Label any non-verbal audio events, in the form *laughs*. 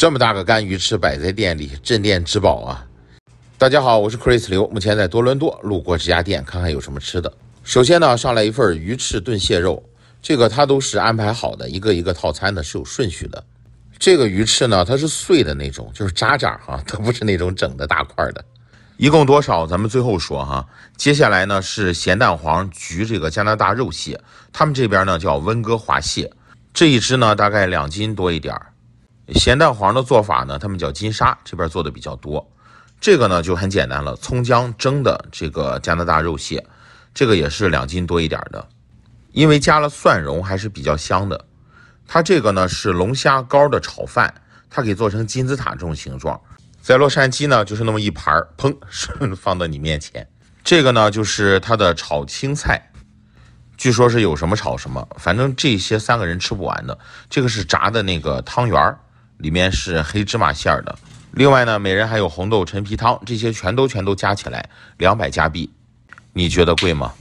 这么大个干鱼翅摆在店里，镇店之宝啊！大家好，我是 Chris 刘，目前在多伦多路过这家店，看看有什么吃的。首先呢，上来一份鱼翅炖蟹肉，这个它都是安排好的，一个一个套餐呢是有顺序的。这个鱼翅呢，它是碎的那种，就是渣渣哈，它 *laughs* 不是那种整的大块的。一共多少？咱们最后说哈。接下来呢是咸蛋黄焗这个加拿大肉蟹，他们这边呢叫温哥华蟹，这一只呢大概两斤多一点儿。咸蛋黄的做法呢，他们叫金沙，这边做的比较多。这个呢就很简单了，葱姜蒸的这个加拿大肉蟹，这个也是两斤多一点的，因为加了蒜蓉还是比较香的。它这个呢是龙虾膏的炒饭，它可以做成金字塔这种形状，在洛杉矶呢就是那么一盘，砰，放到你面前。这个呢就是它的炒青菜，据说是有什么炒什么，反正这些三个人吃不完的。这个是炸的那个汤圆儿。里面是黑芝麻馅儿的，另外呢，每人还有红豆陈皮汤，这些全都全都加起来两百加币，你觉得贵吗？